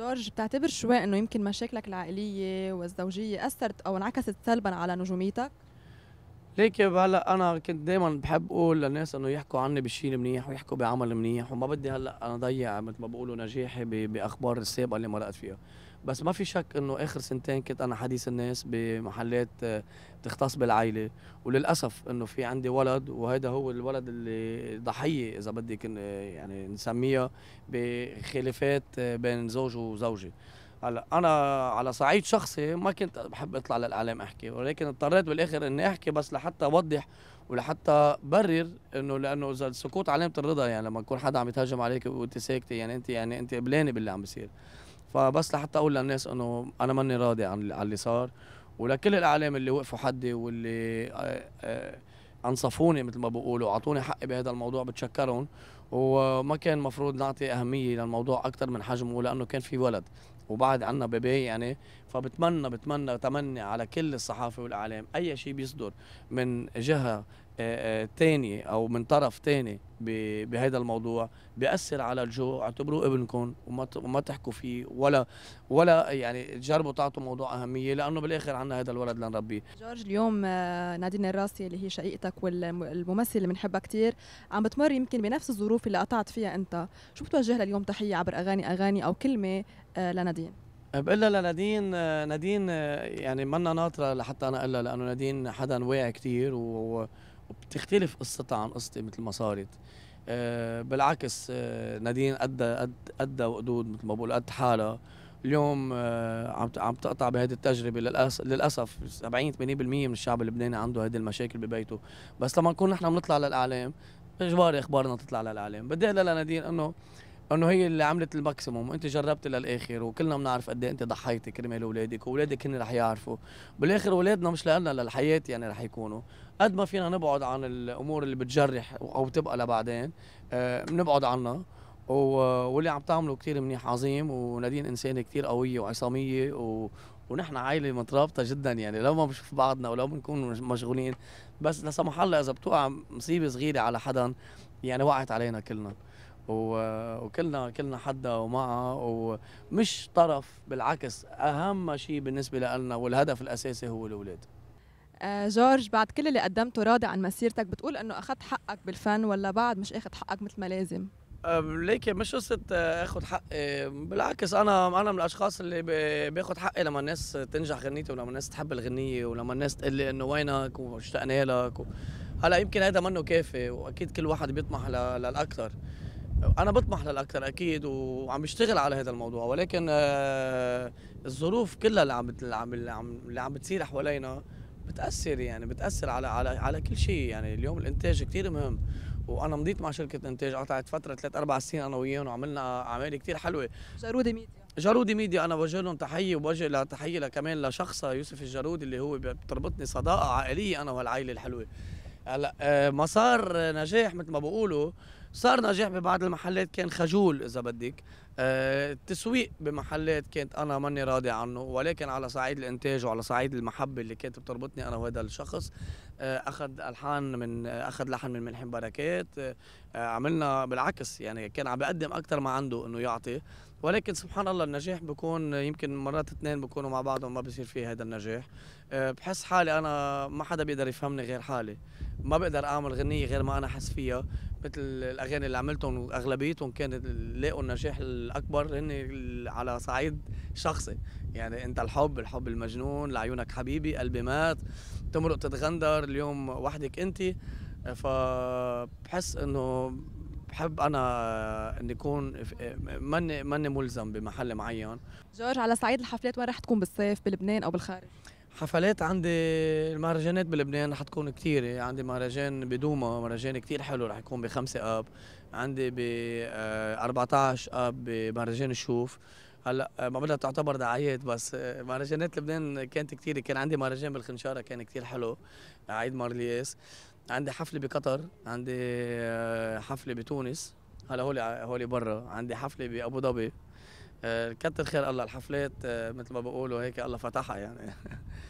جورج بتعتبر شوي انه يمكن مشاكلك العائليه والزوجيه اثرت او انعكست سلبا على نجوميتك؟ ليك هلا انا كنت دائما بحب اقول للناس انه يحكوا عني بالشيء المنيح ويحكوا بعمل منيح وما بدي هلا انا ضيع مثل ما بقولوا نجاحي باخبار السابقه اللي مرقت فيها بس ما في شك انه اخر سنتين كنت انا حديث الناس بمحلات آه، بتختص بالعائله وللاسف انه في عندي ولد وهذا هو الولد اللي ضحيه اذا بدك آه، يعني نسميها بخلافات آه، بين زوج وزوجه هلا انا على صعيد شخصي ما كنت بحب اطلع للاعلام احكي ولكن اضطريت بالاخر اني احكي بس لحتى اوضح ولحتى برر انه لانه اذا السكوت علامه الرضا يعني لما يكون حدا عم يتهجم عليك وانت ساكته يعني انت يعني انت قبلانه باللي عم بيصير فبس لحتى اقول للناس انه انا ماني راضي عن اللي صار ولكل الاعلام اللي وقفوا حدي واللي آه، آه، انصفوني مثل ما بقولوا اعطوني حقي بهذا الموضوع بتشكرهم وما كان مفروض نعطي اهميه للموضوع اكثر من حجمه لانه كان في ولد وبعد عنا بيبي يعني فبتمنى بتمنى تمني على كل الصحافه والاعلام اي شيء بيصدر من جهه تاني او من طرف تاني بهذا الموضوع بياثر على الجو اعتبروا ابنكم وما وما تحكوا فيه ولا ولا يعني تجربوا تعطوا موضوع اهميه لانه بالاخر عندنا هذا الولد لنربيه جورج اليوم نادين الراسي اللي هي شقيقتك والممثله اللي بنحبها كثير عم بتمر يمكن بنفس الظروف اللي قطعت فيها انت شو بتوجه لها اليوم تحيه عبر اغاني اغاني او كلمه لنادين بقول لها لنادين نادين يعني منا ناطره لحتى انا اقول لها لانه نادين حدا واعي كثير وبتختلف قصتها عن قصتي مثل ما صارت بالعكس نادين قد قد قد وقدود مثل ما بقول قد حالها اليوم عم عم تقطع بهذه التجربه للاسف 70 80% من الشعب اللبناني عنده هذه المشاكل ببيته بس لما نكون نحن بنطلع للاعلام اجباري اخبارنا تطلع للاعلام بدي اقول لنادين انه انه هي اللي عملت الماكسيموم وانت جربت للاخر وكلنا بنعرف قد إيه انت ضحيتي كرمال اولادك واولادك هن رح يعرفوا بالاخر اولادنا مش لنا للحياه يعني رح يكونوا قد ما فينا نبعد عن الامور اللي بتجرح او تبقى لبعدين آه، بنبعد عنها واللي عم تعمله كثير منيح عظيم ونادين انسانه كثير قويه وعصاميه و... ونحن عائله مترابطه جدا يعني لو ما بنشوف بعضنا ولو بنكون مشغولين بس لا سمح الله اذا بتوقع مصيبه صغيره على حدا يعني وقعت علينا كلنا وكلنا كلنا حدا ومعها ومش طرف بالعكس اهم شيء بالنسبه لنا والهدف الاساسي هو الاولاد آه، جورج بعد كل اللي قدمته راضي عن مسيرتك بتقول انه اخذت حقك بالفن ولا بعد مش اخذ حقك مثل ما لازم آه، ليكي مش قصة آه، اخذ حقي بالعكس انا انا من الاشخاص اللي باخذ حقي لما الناس تنجح غنيتي ولما الناس تحب الغنية ولما الناس تقول لي انه وينك واشتقنا لك و... هلا يمكن هذا منه كافي واكيد كل واحد بيطمح للاكثر انا بطمح للاكثر اكيد وعم بشتغل على هذا الموضوع ولكن آه، الظروف كلها اللي عم اللي عم اللي عم بتصير حوالينا بتاثر يعني بتاثر على على على كل شيء يعني اليوم الانتاج كثير مهم وانا مضيت مع شركه انتاج قطعت فتره ثلاث اربع سنين انا وياهم وعملنا اعمال كثير حلوه جارودي ميديا جارودي ميديا انا بوجه لهم تحيه وبوجه تحيه كمان لشخصها يوسف الجارودي اللي هو بتربطني صداقه عائليه انا والعائله الحلوه هلا آه، مسار نجاح مثل ما بقولوا صار نجاح ببعض المحلات كان خجول اذا بدك آه، التسويق بمحلات كانت انا ماني راضي عنه ولكن على صعيد الانتاج وعلى صعيد المحبه اللي كانت بتربطني انا وهذا الشخص آه، اخذ الحان من اخذ لحن من ملحم بركات آه، عملنا بالعكس يعني كان عم بقدم اكثر ما عنده انه يعطي ولكن سبحان الله النجاح بكون يمكن مرات اثنين بكونوا مع بعضهم ما بصير فيه هذا النجاح بحس حالي انا ما حدا بيقدر يفهمني غير حالي ما بقدر اعمل غنيه غير ما انا حس فيها مثل الاغاني اللي عملتهم واغلبيتهم كانت لاقوا النجاح الاكبر هن على صعيد شخصي يعني انت الحب الحب المجنون لعيونك حبيبي قلبي مات تمرق تتغندر اليوم وحدك انت فبحس انه بحب انا اني اكون ماني ماني ملزم بمحل معين جورج على صعيد الحفلات وين رح تكون بالصيف بلبنان او بالخارج حفلات عندي المهرجانات بلبنان رح تكون كثيرة عندي مهرجان بدوما مهرجان كثير حلو رح يكون بخمسة اب عندي ب 14 آه، اب بمهرجان الشوف هلا آه، ما بدها تعتبر دعايات بس آه، مهرجانات لبنان كانت كثيرة، كان عندي مهرجان بالخنشارة كان كثير حلو عيد مارلياس عندي حفلة بقطر عندي حفلة بتونس هلا هولي هولي برا عندي حفلة بأبو ظبي آه، كتر خير الله الحفلات آه، مثل ما بقولوا هيك الله فتحها يعني